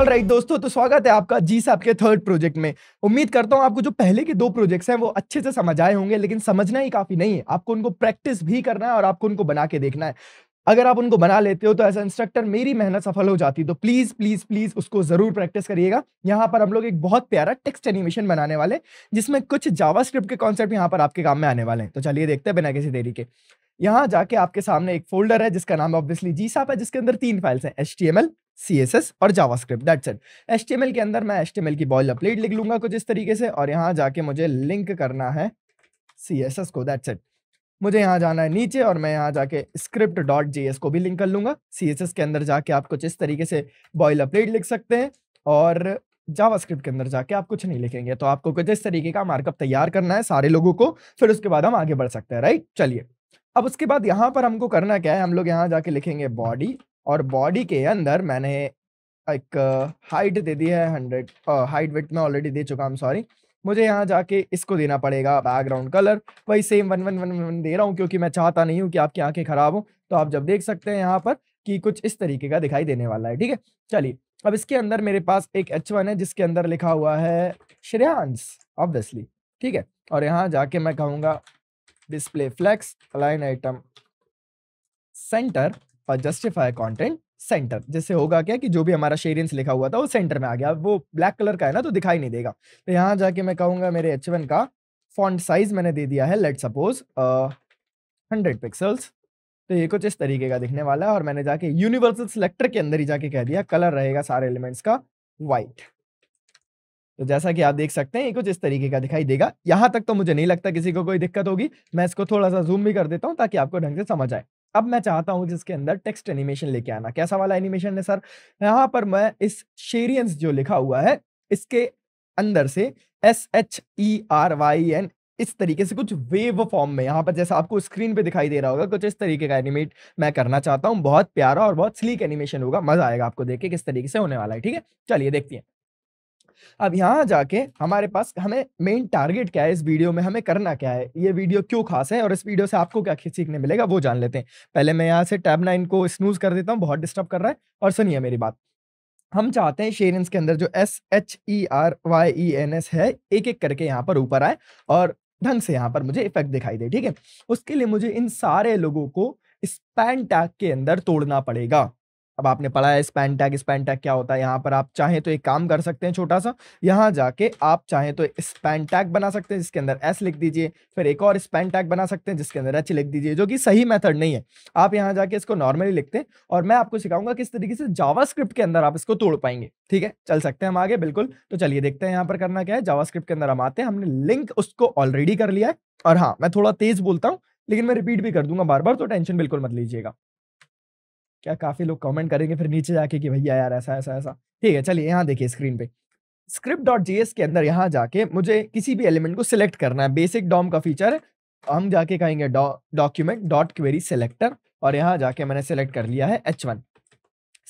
All right right, दोस्तों तो स्वागत है आपका जी साहब के थर्ड प्रोजेक्ट में उम्मीद करता हूं आपको जो पहले के दो प्रोजेक्ट्स हैं वो अच्छे से समझ आए होंगे लेकिन समझना ही काफ़ी नहीं है आपको उनको प्रैक्टिस भी करना है और आपको उनको बना के देखना है अगर आप उनको बना लेते हो तो एज इंस्ट्रक्टर मेरी मेहनत सफल हो जाती तो प्लीज़ प्लीज़ प्लीज़ उसको ज़रूर प्रैक्टिस करिएगा यहाँ पर हम लोग एक बहुत प्यारा टेक्स्ट एनिमेशन बनाने वाले जिसमें कुछ जावा के कॉन्सेप्ट यहाँ पर आपके काम में आने वाले हैं तो चलिए देखते हैं बिना किसी देरी के यहाँ जाके आपके सामने एक फोल्डर है जिसका नाम ऑब्वियसली जी साप है जिसके अंदर तीन फाइल्स हैं H T M L C S S और JavaScript that's it H T M L के अंदर मैं एस की बॉयल अपलेट लिख लूंगा कुछ इस तरीके से और यहाँ जाके मुझे लिंक करना है सी एस एस को दैट्स इट मुझे यहाँ जाना है नीचे और मैं यहाँ जाके स्क्रिप्ट डॉट जी को भी लिंक कर लूंगा सी के अंदर जाके आप कुछ इस तरीके से बॉयल अपलेट लिख सकते हैं और जावास्क्रिप्ट के अंदर जाके आप कुछ नहीं लिखेंगे तो आपको कुछ इस तरीके का मार्कअप तैयार करना है सारे लोगों को फिर उसके बाद हम आगे बढ़ सकते हैं राइट चलिए अब उसके बाद यहाँ पर हमको करना क्या है हम लोग यहाँ जाके लिखेंगे बॉडी और बॉडी के अंदर मैंने एक हाइट दे दी है हंड्रेड हाइट वेट में ऑलरेडी दे चुका हूँ सॉरी मुझे यहाँ जाके इसको देना पड़ेगा बैकग्राउंड कलर वही same one one one one दे रहा हूँ क्योंकि मैं चाहता नहीं हूँ कि आपकी आंखें खराब हो तो आप जब देख सकते हैं यहाँ पर कि कुछ इस तरीके का दिखाई देने वाला है ठीक है चलिए अब इसके अंदर मेरे पास एक एच है जिसके अंदर लिखा हुआ है श्रेयांश ऑब्वियसली ठीक है और यहाँ जाके मैं कहूँगा display flex align item centre और जस्टिफाई कॉन्टेंट सेंटर जिससे होगा क्या कि जो भी हमारा शेरियंस लिखा हुआ था वो सेंटर में आ गया वो ब्लैक कलर का है ना तो दिखाई नहीं देगा तो यहाँ जाके मैं कहूँगा मेरे एच का फॉन्ट साइज मैंने दे दिया है लेट सपोज हंड्रेड पिक्सल्स तो ये कुछ इस तरीके का दिखने वाला है और मैंने जाके यूनिवर्सल सिलेक्टर के अंदर ही जाके कह दिया कलर रहेगा सारे एलिमेंट्स का वाइट तो जैसा कि आप देख सकते हैं ये कुछ इस तरीके का दिखाई देगा यहाँ तक तो मुझे नहीं लगता किसी को कोई दिक्कत होगी मैं इसको थोड़ा सा जूम भी कर देता हूँ ताकि आपको ढंग से समझ आए अब मैं चाहता हूं जिसके अंदर टेक्स्ट एनिमेशन लेके आना कैसा वाला एनिमेशन है सर यहाँ पर मैं इस शेरियंस जो लिखा हुआ है इसके अंदर से S H E R Y N इस तरीके से कुछ वेव फॉर्म में यहाँ पर जैसा आपको स्क्रीन पे दिखाई दे रहा होगा कुछ इस तरीके का एनिमेट मैं करना चाहता हूँ बहुत प्यारा और बहुत स्लीक एनिमेशन होगा मजा आएगा आपको देख के किस तरीके से होने वाला है ठीक है चलिए देखते हैं अब यहाँ जाके हमारे पास हमें मेन टारगेट क्या है इस वीडियो में हमें करना क्या है ये वीडियो क्यों खास है और इस वीडियो से आपको क्या सीखने मिलेगा वो जान लेते हैं पहले मैं यहाँ से टैब नाइन को स्नूज कर देता हूँ बहुत डिस्टर्ब कर रहा है और सुनिए मेरी बात हम चाहते हैं शेयरिंग्स के अंदर जो S H E R Y E N S है एक एक करके यहाँ पर ऊपर आए और ढंग से यहाँ पर मुझे इफेक्ट दिखाई दे ठीक है उसके लिए मुझे इन सारे लोगों को स्पैन टैग के अंदर तोड़ना पड़ेगा अब आपने पढ़ा है स्पैन टैग स्पैन टैग क्या होता है यहाँ पर आप चाहें तो एक काम कर सकते हैं छोटा सा यहाँ जाके आप चाहें तो स्पैन टैग बना सकते हैं जिसके अंदर एस लिख दीजिए फिर एक और स्पैन टैग बना सकते हैं जिसके अंदर एच लिख दीजिए जो कि सही मेथड नहीं है आप यहाँ जाके इसको नॉर्मली लिखते हैं और मैं आपको सिखाऊंगा किस तरीके से जावा के अंदर आप इसको तोड़ पाएंगे ठीक है चल सकते हैं हम आगे बिल्कुल तो चलिए देखते हैं यहाँ पर करना क्या है जावा के अंदर हम आते हैं हमने लिंक उसको ऑलरेडी कर लिया है और हाँ मैं थोड़ा तेज बोलता हूँ लेकिन मैं रिपीट भी कर दूंगा बार बार तो टेंशन बिल्कुल मत लीजिएगा क्या काफी लोग कमेंट करेंगे फिर नीचे जाके कि भैया यार ऐसा ऐसा ऐसा ठीक है चलिए यहाँ देखिए स्क्रीन पे स्क्रिप्ट डॉट जी के अंदर यहाँ जाके मुझे किसी भी एलिमेंट को सिलेक्ट करना है बेसिक डॉम का फीचर हम जाके कहेंगे डॉक्यूमेंट डॉट क्वेरी सिलेक्टर और यहाँ जाके मैंने सिलेक्ट कर लिया है एच वन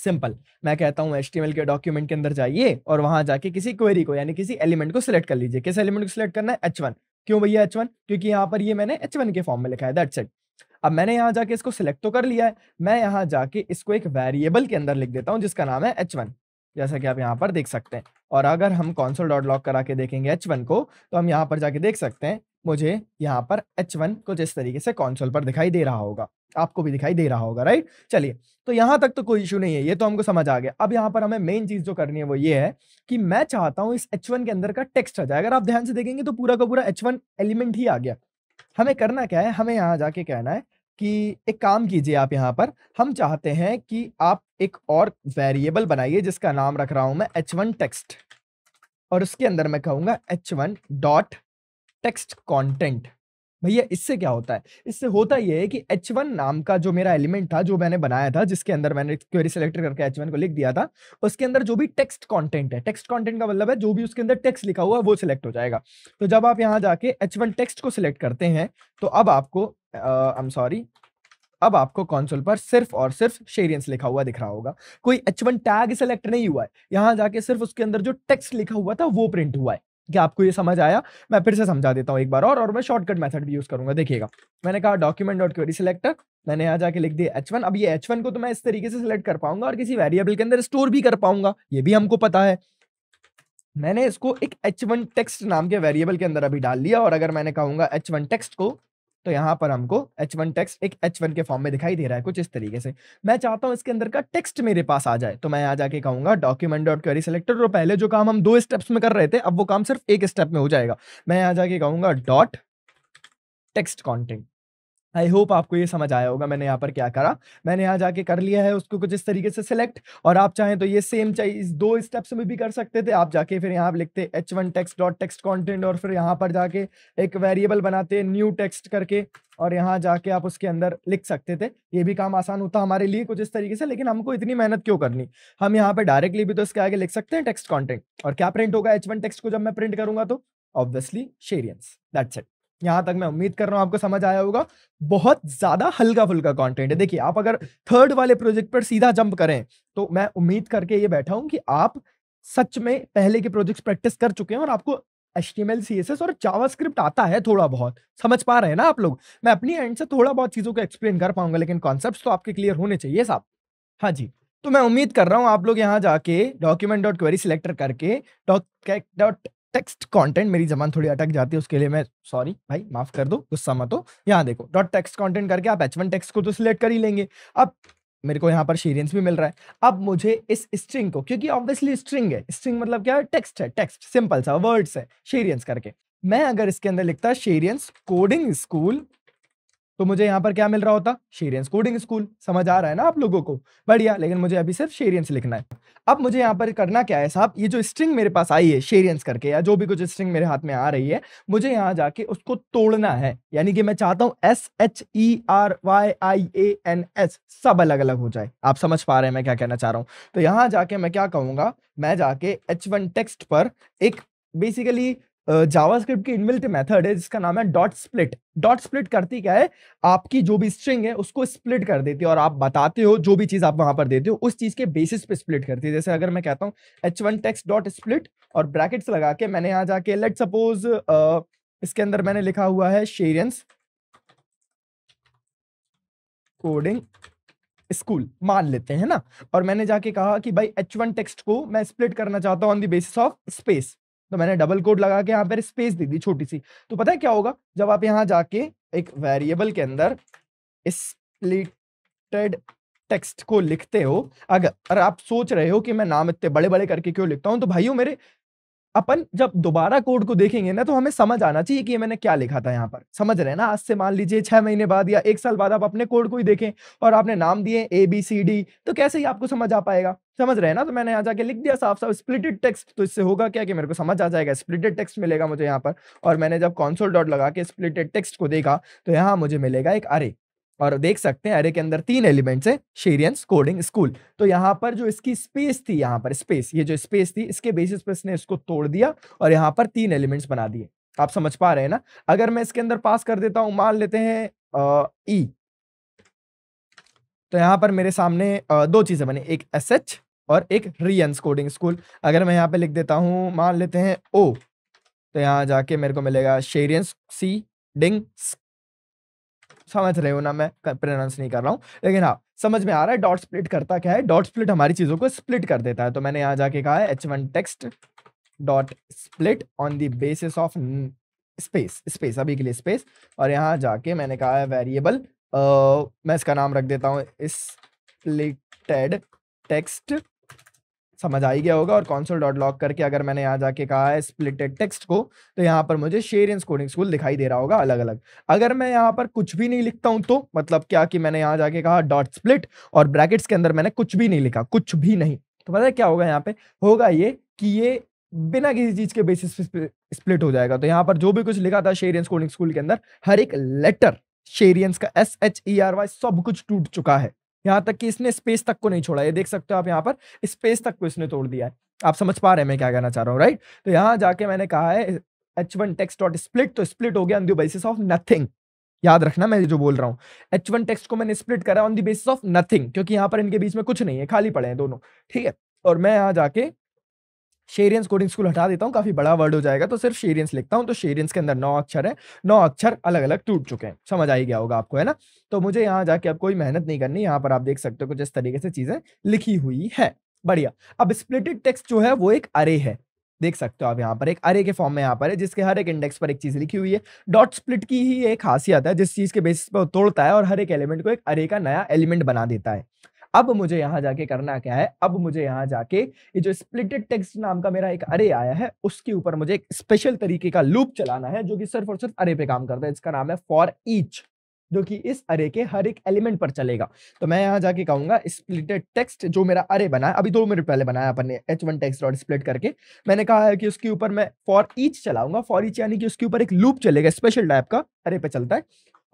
सिंपल मैं कहता हूँ एच के डॉक्यूमेंट के अंदर जाइए और वहां जाके किसी क्वेरी को यानी किसी एलिमेंट को सिलेक्ट कर लीजिए किस एलिमेंट को सिलेक्ट करना है एच क्यों भैया एच क्योंकि यहाँ पर ये मैंने एच के फॉर्म में लिखा है दैट सेट अब मैंने यहाँ जाके इसको सिलेक्ट तो कर लिया है मैं यहाँ जाके इसको एक वेरिएबल के अंदर लिख देता हूँ जिसका नाम है एच वन जैसा कि आप यहाँ पर देख सकते हैं और अगर हम कॉन्सोल डॉट लॉक करा के देखेंगे एच को तो हम यहाँ पर जाके देख सकते हैं मुझे यहाँ पर एच वन कुछ इस तरीके से कॉन्सोल पर दिखाई दे रहा होगा आपको भी दिखाई दे रहा होगा राइट चलिए तो यहाँ तक तो कोई इशू नहीं है ये तो हमको समझ आ गया अब यहाँ पर हमें मेन चीज जो करनी है वो ये है कि मैं चाहता हूँ इस एच वन के अंदर का टेक्स्ट आ जाए अगर आप ध्यान से देखेंगे तो पूरा का पूरा एच वन एलिमेंट ही आ गया हमें करना क्या है हमें यहाँ जाके कहना है कि एक काम कीजिए आप यहाँ पर हम चाहते हैं कि आप एक और वेरिएबल बनाइए जिसका नाम रख रहा हूं मैं एच वन टेक्स्ट और उसके अंदर मैं कहूंगा H one dot text content भैया इससे क्या होता है इससे होता यह है कि एच वन नाम का जो मेरा एलिमेंट था जो मैंने बनाया था जिसके अंदर मैंने क्वेरी सेलेक्ट करके एच वन को लिख दिया था उसके अंदर जो भी टेक्स्ट कंटेंट है टेक्स्ट कंटेंट का मतलब है जो भी उसके अंदर टेक्स्ट लिखा हुआ है वो सिलेक्ट हो जाएगा तो जब आप यहाँ जाके वन टेक्स्ट को सिलेक्ट करते हैं तो अब आपको आई एम सॉरी अब आपको कंसोल पर सिर्फ और सिर्फ शेरियंस लिखा हुआ दिख रहा होगा कोई वन टैग सेलेक्ट नहीं हुआ है यहाँ जाके सिर्फ उसके अंदर जो टेक्स्ट लिखा हुआ था वो प्रिंट हुआ है क्या आपको ये समझ आया मैं फिर से समझा देता हूँ एक बार और और मैं शॉर्टकट मेथड भी यूज करूंगा देखिएगा मैंने कहा डॉक्यूमेंट डॉट क्वेरी सिलेक्टर मैंने यहाँ जाके लिख दिया एच वन अब ये एच वन को तो मैं इस तरीके से सिलेक्ट कर पाऊंगा और किसी वेरिएबल के अंदर स्टोर भी कर पाऊंगा ये भी हमको पता है मैंने इसको एक एच वन टेक्स्ट नाम के वेरिएबल के अंदर अभी डाल लिया और अगर मैंने कहूंगा एच वन टेक्स्ट को तो यहाँ पर हमको H1 टेक्स एक H1 के फॉर्म में दिखाई दे रहा है कुछ इस तरीके से मैं चाहता हूँ इसके अंदर का टेक्स्ट मेरे पास आ जाए तो मैं आ जाके कहूँगा डॉक्यूमेंट डॉट क्वेरी सेलेक्टेड और पहले जो काम हम दो स्टेप्स में कर रहे थे अब वो काम सिर्फ एक स्टेप में हो जाएगा मैं आ जाके कहूँगा dot text content I hope आपको ये समझ आया होगा मैंने यहाँ पर क्या करा मैंने यहाँ जाके कर लिया है उसको कुछ इस तरीके से सिलेक्ट और आप चाहें तो ये सेम चाहिए दो स्टेप्स में भी कर सकते थे आप जाके फिर यहाँ लिखते H one text dot text content और फिर यहाँ पर जाके एक वेरिएबल बनाते न्यू टेक्स्ट करके और यहाँ जाके आप उसके अंदर लिख सकते थे ये भी काम आसान होता हमारे लिए कुछ इस तरीके से लेकिन हमको इतनी मेहनत क्यों करनी हम यहाँ पर डायरेक्टली भी तो इसके आगे लिख सकते हैं टेक्स्ट कॉन्टेंट और क्या प्रिंट होगा एच वन टेक्स्ट को जब मैं प्रिंट करूंगा तो ऑब्वियसली शेरियंस दैट्स इट यहाँ तक मैं उम्मीद कर रहा हूँ आपको समझ आया होगा बहुत ज़्यादा हल्का फुल्का कंटेंट है देखिए आप अगर थर्ड वाले प्रोजेक्ट पर सीधा जंप करें तो मैं उम्मीद करके ये बैठा हूँ कि आप सच में पहले के प्रोजेक्ट्स प्रैक्टिस कर चुके हैं और आपको एच टी एम और जावास्क्रिप्ट आता है थोड़ा बहुत समझ पा रहे हैं ना आप लोग मैं अपनी एंड से थोड़ा बहुत चीज़ों को एक्सप्लेन कर पाऊंगा लेकिन कॉन्सेप्ट तो आपके क्लियर होने चाहिए साहब हाँ जी तो मैं उम्मीद कर रहा हूँ आप लोग यहाँ जाके डॉक्यूमेंट डॉट क्वेरी सिलेक्टर करके डॉट डॉट टेक्स्ट कंटेंट मेरी जबान थोड़ी अटक जाती है उसके लिए मैं सॉरी भाई माफ कर दो गुस्सा मत हो यहाँ देखो डॉट टेक्स्ट कंटेंट करके आप एच वन टेक्स्ट को तो सिलेक्ट कर ही लेंगे अब मेरे को यहाँ पर शेरियंस भी मिल रहा है अब मुझे इस स्ट्रिंग को क्योंकि ऑब्वियसली स्ट्रिंग है स्ट्रिंग मतलब क्या है टेक्स्ट है टेक्स्ट सिंपल सा वर्ड्स है शेरियंस करके मैं अगर इसके अंदर लिखता शेरियंस कोडिंग स्कूल तो मुझे यहाँ पर क्या मिल रहा होता शेरियंस कोडिंग स्कूल समझ आ रहा है ना आप लोगों को बढ़िया लेकिन मुझे अभी सिर्फ शेरियंस लिखना है अब मुझे यहाँ पर करना क्या है साहब ये जो स्ट्रिंग मेरे पास आई है शेरियंस करके या जो भी कुछ स्ट्रिंग मेरे हाथ में आ रही है मुझे यहाँ जाके उसको तोड़ना है यानी कि मैं चाहता हूँ S H E R Y I A N S सब अलग अलग हो जाए आप समझ पा रहे हैं मैं क्या कहना चाह रहा हूँ तो यहाँ जाके मैं क्या कहूँगा मैं जाके एच वन टेक्स्ट पर एक बेसिकली जावास्क्रिप्ट की इनबिल्ट मेथड है जिसका नाम है डॉट स्प्लिट डॉट स्प्लिट करती क्या है आपकी जो भी स्ट्रिंग है उसको स्प्लिट कर देती है और आप बताते हो जो भी चीज़ आप वहां पर देते हो उस चीज़ के बेसिस पे स्प्लिट करती है जैसे अगर मैं कहता हूँ H one text dot split और ब्रैकेट्स लगा के मैंने यहाँ जाके लेट सपोज इसके अंदर मैंने लिखा हुआ है शेरियंस कोडिंग स्कूल मान लेते हैं ना और मैंने जाके कहा कि भाई एच वन टेक्स्ट को मैं स्प्लिट करना चाहता हूं on the basis of space तो मैंने डबल कोड लगा के यहाँ पर स्पेस दे दी छोटी सी तो पता है क्या होगा जब आप यहाँ जाके एक वेरिएबल के अंदर स्प्लिटेड टेक्स्ट को लिखते हो अगर आप सोच रहे हो कि मैं नाम इतने बड़े बड़े करके क्यों लिखता हूं तो भाइयों मेरे अपन जब दोबारा कोड को देखेंगे ना तो हमें समझ आना चाहिए कि ये मैंने क्या लिखा था यहाँ पर समझ रहे हैं ना आज से मान लीजिए छह महीने बाद या एक साल बाद आप अपने कोड को ही देखें और आपने नाम दिए ए बी सी डी तो कैसे ही आपको समझ आ पाएगा समझ रहे हैं ना तो मैंने यहाँ जाके लिख दिया साफ साफ स्प्लिटेड टेक्स्ट तो इससे होगा क्या कि मेरे को समझ आ जाएगा स्प्लिटेड टेक्स्ट मिलेगा मुझे यहाँ पर और मैंने जब कॉन्सोल डॉट लगा के स्प्लिटेड टेक्स्ट को देखा तो यहाँ मुझे मिलेगा एक अरे और देख सकते हैं अरे के अंदर तीन एलिमेंट्स है शेरियन कोडिंग स्कूल तो यहाँ पर जो इसकी स्पेस थी यहाँ पर स्पेस ये जो स्पेस थी इसके बेसिस पर इसने इसको तोड़ दिया और यहाँ पर तीन एलिमेंट्स बना दिए आप समझ पा रहे हैं ना अगर मैं इसके अंदर पास कर देता हूं मान लेते हैं ई e. तो यहाँ पर मेरे सामने आ, दो चीजें बनी एक एस एच और एक रियंस कोडिंग स्कूल अगर मैं यहाँ पे लिख देता हूं मान लेते हैं ओ तो यहाँ जाके मेरे को मिलेगा शेरियंस सी डिंग समझ रहे हो ना मैं प्रेनाउंस नहीं कर रहा हूँ लेकिन हाँ समझ में आ रहा है डॉट स्प्लिट करता क्या है डॉट स्प्लिट हमारी चीज़ों को स्प्लिट कर देता है तो मैंने यहाँ जाके कहा है H one text dot split on the basis of space space अभी के लिए स्पेस और यहाँ जाके मैंने कहा है वेरिएबल मैं इसका नाम रख देता हूँ स्प्लिटेड टेक्स्ट समझ आ ही गया होगा और कॉन्सोल डॉट लॉक करके अगर मैंने यहाँ जाके कहा है स्प्लिटेड टेक्स्ट को तो यहाँ पर मुझे शेयर इन स्कोरिंग स्कूल दिखाई दे रहा होगा अलग अलग अगर मैं यहाँ पर कुछ भी नहीं लिखता हूँ तो मतलब क्या कि मैंने यहाँ जाके कहा डॉट स्प्लिट और ब्रैकेट्स के अंदर मैंने कुछ भी नहीं लिखा कुछ भी नहीं तो पता है क्या होगा यहाँ पे होगा ये कि ये बिना किसी चीज के बेसिस पे स्प्लिट हो जाएगा तो यहाँ पर जो भी कुछ लिखा था शेरियंस कोडिंग स्कूल के अंदर हर एक लेटर शेरियंस का S H E R Y सब कुछ टूट चुका है यहाँ तक कि इसने स्पेस तक को नहीं छोड़ा ये देख सकते हो आप यहाँ पर स्पेस तक को इसने तोड़ दिया है आप समझ पा रहे हैं मैं क्या कहना चाह रहा हूँ राइट तो यहाँ जाके मैंने कहा है H one text dot split तो स्प्लिट हो गया on the basis of nothing याद रखना मैं जो बोल रहा हूँ एच वन टेक्स को मैंने स्प्लिट करा on the basis of nothing क्योंकि यहाँ पर इनके बीच में कुछ नहीं है खाली पड़े हैं दोनों ठीक है और मैं यहाँ जाके शेरियंस कोडिंग स्कूल हटा देता हूँ काफी बड़ा वर्ड हो जाएगा तो सिर्फ शेरियंस लिखता हूँ तो शेरियंस के अंदर नौ अक्षर है नौ अक्षर अलग अलग टूट चुके हैं समझ आई गया होगा आपको है ना तो मुझे यहाँ जाके अब कोई मेहनत नहीं करनी यहाँ पर आप देख सकते हो कुछ इस तरीके से चीजें लिखी हुई है बढ़िया अब स्प्लिटेड टेक्स्ट जो है वो एक अरे है देख सकते हो आप यहाँ पर एक अरे के फॉर्म में यहाँ पर है जिसके हर एक इंडेक्स पर एक चीज लिखी हुई है डॉट स्प्लिट की ही एक खासियत है जिस चीज के बेसिस पर तोड़ता है और हर एक एलिमेंट को एक अरे का नया एलिमेंट बना देता है अब मुझे यहाँ जाके करना क्या है अब मुझे यहाँ जाके ये जो स्प्लिटेड टेक्स्ट नाम का मेरा एक अरे आया है उसके ऊपर मुझे एक स्पेशल तरीके का लूप चलाना है जो कि सिर्फ और सिर्फ अरे पे काम करता है इसका नाम है फॉर ईच जो कि इस अरे के हर एक एलिमेंट पर चलेगा तो मैं यहाँ जाके कहूंगा स्प्लिटेड टेक्स्ट जो मेरा अरे बना है अभी दो मिनट पहले बनाया अपन ने H one text dot split करके मैंने कहा है कि उसके ऊपर मैं फॉर ईच चलाऊंगा फॉर ईच यानी कि उसके ऊपर एक लूप चलेगा स्पेशल टाइप का अरे पे चलता है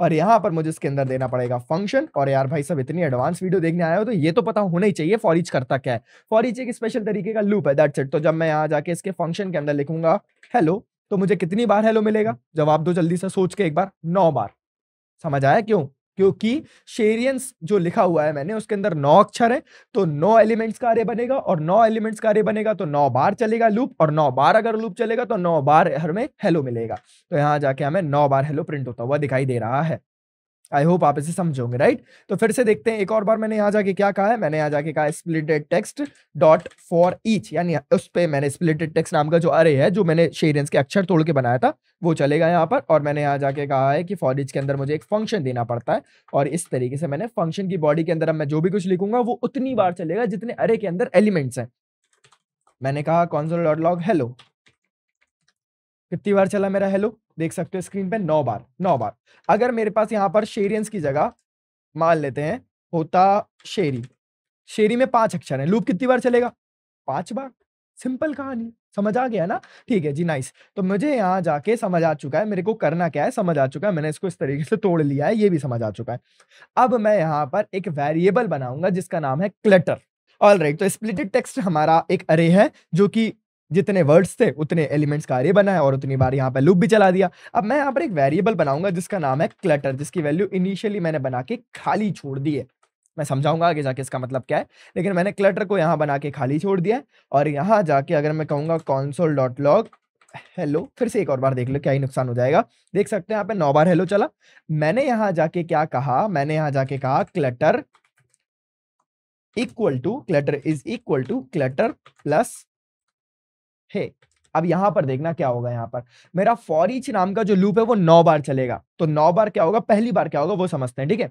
और यहाँ पर मुझे इसके अंदर देना पड़ेगा फंक्शन और यार भाई सब इतनी एडवांस वीडियो देखने आया हो तो ये तो पता होना ही चाहिए फॉरिच करता क्या है फॉरिच एक स्पेशल तरीके का लूप है दैट्स इट तो जब मैं यहाँ जाके इसके फंक्शन के अंदर लिखूंगा हेलो तो मुझे कितनी बार हेलो मिलेगा जवाब दो जल्दी से सोच के एक बार नौ बार समझ आया क्यों क्योंकि शेरियंस जो लिखा हुआ है मैंने उसके अंदर नौ अक्षर है तो नौ एलिमेंट्स का आर्य बनेगा और नौ एलिमेंट्स का आर्य बनेगा तो नौ बार चलेगा लूप और नौ बार अगर लूप चलेगा तो नौ बार हर में हेलो मिलेगा तो यहां जाके हमें नौ बार हेलो प्रिंट होता हुआ दिखाई दे रहा है आई होप आप इसे समझोगे राइट तो फिर से देखते हैं एक और बार मैंने यहाँ जाके क्या कहा है मैंने यहाँ जाके कहा splitted text dot for each यानी उस पर मैंने स्प्लिटेड टेक्स्ट नाम का जो अरे है जो मैंने शेरेंस के अक्षर तोड़ के बनाया था वो चलेगा यहाँ पर और मैंने यहाँ जाके कहा है कि फॉर ईच के अंदर मुझे एक फंक्शन देना पड़ता है और इस तरीके से मैंने फंक्शन की बॉडी के अंदर अब मैं जो भी कुछ लिखूंगा वो उतनी बार चलेगा जितने अरे के अंदर एलिमेंट्स हैं मैंने कहा कॉन्सोल डॉट लॉग हेलो कितनी बार चला मेरा हेलो देख सकते हो स्क्रीन पे नौ बार नौ बार अगर मेरे पास यहाँ पर शेरियंस की जगह मान लेते हैं होता शेरी शेरी में पांच अक्षर है लूप कितनी बार चलेगा पांच बार सिंपल कहानी समझ आ गया ना ठीक है जी नाइस तो मुझे यहाँ जाके समझ आ चुका है मेरे को करना क्या है समझ आ चुका है मैंने इसको इस तरीके से तोड़ लिया है ये भी समझ आ चुका है अब मैं यहाँ पर एक वेरिएबल बनाऊंगा जिसका नाम है क्लटर ऑल राइट तो स्प्लिटेड टेक्स्ट हमारा एक अरे है जो कि जितने वर्ड्स थे उतने एलिमेंट्स का अरे बना है और उतनी बार यहाँ पर लूप भी चला दिया अब मैं यहाँ पर एक वेरिएबल बनाऊंगा जिसका नाम है क्लटर जिसकी वैल्यू इनिशियली मैंने बना के खाली छोड़ दी है मैं समझाऊंगा आगे जाके इसका मतलब क्या है लेकिन मैंने क्लटर को यहाँ बना के खाली छोड़ दिया और यहाँ जाके अगर मैं कहूँगा कॉन्सोल डॉट लॉग हेलो फिर से एक और बार देख लो क्या ही नुकसान हो जाएगा देख सकते हैं यहाँ पे नौ बार हेलो चला मैंने यहाँ जाके क्या कहा मैंने यहाँ जाके कहा clutter equal to clutter is equal to clutter plus है अब यहां पर देखना क्या होगा यहां पर मेरा फॉर ईच नाम का जो लूप है वो नौ बार चलेगा तो नौ बार क्या होगा पहली बार क्या होगा वो समझते हैं ठीक है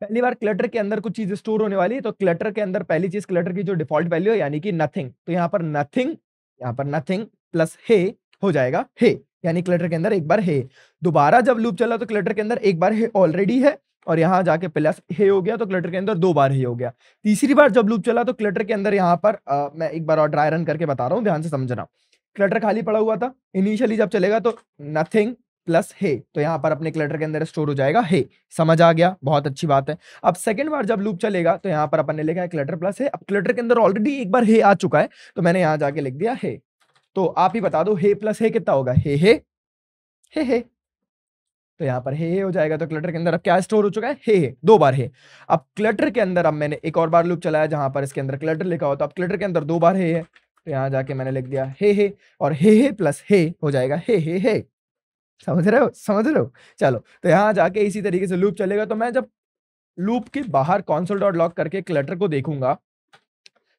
पहली बार क्लटर के अंदर कुछ चीज स्टोर होने वाली है तो क्लटर के अंदर पहली चीज क्लटर की जो डिफॉल्ट वैल्यू है यानी कि नथिंग तो यहाँ पर नथिंग यहाँ पर नथिंग प्लस हे हो जाएगा हे यानी क्लटर के अंदर एक बार हे दोबारा जब लूप चला तो क्लटर के अंदर एक बार हे ऑलरेडी है और यहाँ जाके प्लस हे हो गया तो क्लटर के अंदर दो बार हे हो गया तीसरी बार जब लूप चला तो क्लटर के अंदर यहाँ पर आ, मैं एक बार और ड्राई रन करके बता रहा हूँ ध्यान से समझ रहा हूँ क्लटर खाली पड़ा हुआ था इनिशियली जब चलेगा तो नथिंग प्लस हे तो यहाँ पर अपने क्लटर के अंदर स्टोर हो जाएगा हे समझ आ गया बहुत अच्छी बात है अब सेकंड बार जब लूप चलेगा तो यहाँ पर अपन ने लिखा है क्लटर प्लस हे अब क्लटर के अंदर ऑलरेडी एक बार हे आ चुका है तो मैंने यहाँ जाके लिख दिया हे तो आप ही बता दो हे प्लस हे कितना होगा हे हे हे हे तो यहाँ पर हे हे हो जाएगा तो क्लटर के अंदर अब क्या स्टोर हो चुका है हे हे दो बार हे अब क्लटर के अंदर अब मैंने एक और बार लूप चलाया जहां पर इसके अंदर क्लटर लिखा हो तो अब क्लटर के अंदर दो बार हे है तो यहाँ जाके मैंने लिख दिया हे हे और हे हे प्लस हे हो जाएगा हे हे हे समझ रहे हो समझ रहे हो चलो तो यहाँ जाके इसी तरीके से लूप चलेगा तो मैं जब लूप के बाहर कॉन्सोल डॉट लॉक करके क्लटर को देखूंगा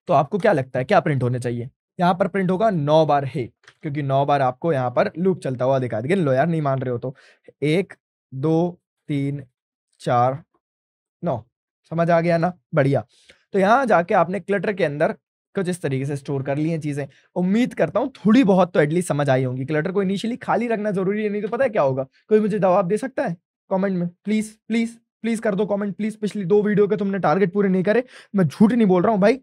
तो आपको क्या लगता है क्या प्रिंट होने चाहिए यहाँ पर प्रिंट होगा नौ बार हे क्योंकि नौ बार आपको यहाँ पर लूप चलता हुआ दिखा देगा लो यार नहीं मान रहे हो तो एक दो तीन चार नौ समझ आ गया ना बढ़िया तो यहाँ जाके आपने क्लटर के अंदर कुछ इस तरीके से स्टोर कर लिए चीज़ें उम्मीद करता हूँ थोड़ी बहुत तो एटलीस्ट समझ आई होंगी क्लटर को इनिशियली खाली रखना जरूरी है नहीं तो पता है क्या होगा कोई मुझे जवाब दे सकता है कॉमेंट में प्लीज़ प्लीज़ प्लीज़ कर दो कमेंट प्लीज़ पिछली दो वीडियो के तुमने टारगेट पूरे नहीं करे मैं झूठ नहीं बोल रहा हूँ भाई